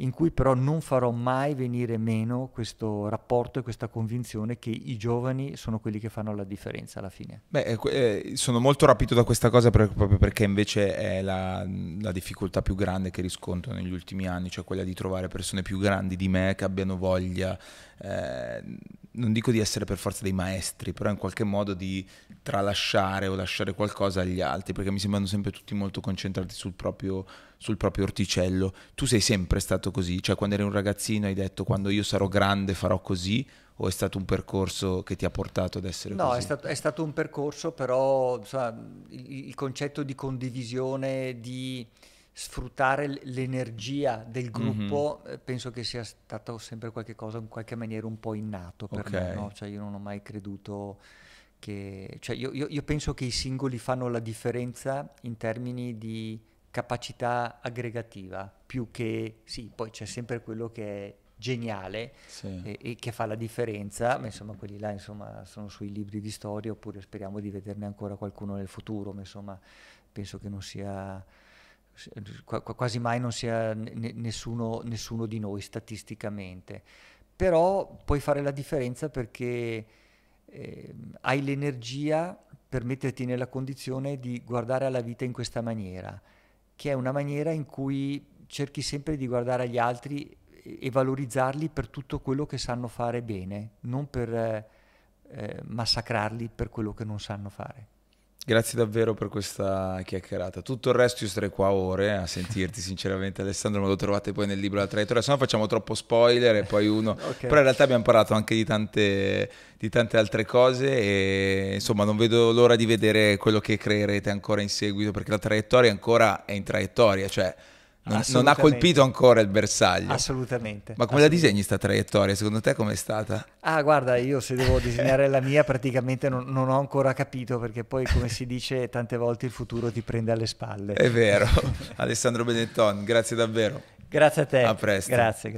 in cui però non farò mai venire meno questo rapporto e questa convinzione che i giovani sono quelli che fanno la differenza alla fine. Beh, eh, eh, sono molto rapito da questa cosa per, proprio perché invece è la, la, difficoltà più grande che riscontro negli ultimi anni, cioè quella di trovare persone più grandi di me che abbiano voglia, eh, non dico di essere per forza dei maestri, però in qualche modo di tralasciare o lasciare qualcosa agli altri, perché mi sembrano sempre tutti molto concentrati sul proprio sul proprio orticello. Tu sei sempre stato così, cioè quando eri un ragazzino hai detto quando io sarò grande farò così o è stato un percorso che ti ha portato ad essere no, così? No, è stato, è stato un percorso però insomma, il, il concetto di condivisione, di sfruttare l'energia del gruppo mm-hmm. penso che sia stato sempre qualcosa in qualche maniera un po' innato per okay. me, no? cioè io non ho mai creduto che cioè io, io, io penso che i singoli fanno la differenza in termini di capacità aggregativa, più che, sì, poi c'è sempre quello che è geniale sì. e, e, che fa la differenza, ma insomma quelli là insomma, sono sui libri di storia oppure speriamo di vederne ancora qualcuno nel futuro, ma insomma penso che non sia quasi mai non sia nessuno, nessuno di noi statisticamente, però puoi fare la differenza perché eh, hai l'energia per metterti nella condizione di guardare alla vita in questa maniera che è una maniera in cui cerchi sempre di guardare agli altri e valorizzarli per tutto quello che sanno fare bene, non per eh, eh massacrarli per quello che non sanno fare. Grazie davvero per questa chiacchierata. Tutto il resto io starei qua ore a sentirti, sinceramente Alessandro, ma lo trovate poi nel libro La traiettoria, se no facciamo troppo spoiler e poi uno... *laughs* okay. Però in realtà abbiamo parlato anche di tante, di tante altre cose e insomma non vedo l'ora di vedere quello che creerete ancora in seguito, perché la traiettoria ancora è in traiettoria, cioè Ah, non ha colpito ancora il bersaglio. Assolutamente. Ma come Assolutamente. la disegni sta traiettoria? Secondo te com'è stata? Ah, guarda, io se devo disegnare la mia praticamente non, non, ho ancora capito perché poi, come si dice, tante volte il futuro ti prende alle spalle. È vero. *laughs* Alessandro Benetton, grazie davvero. Grazie a te. A presto. Grazie, grazie.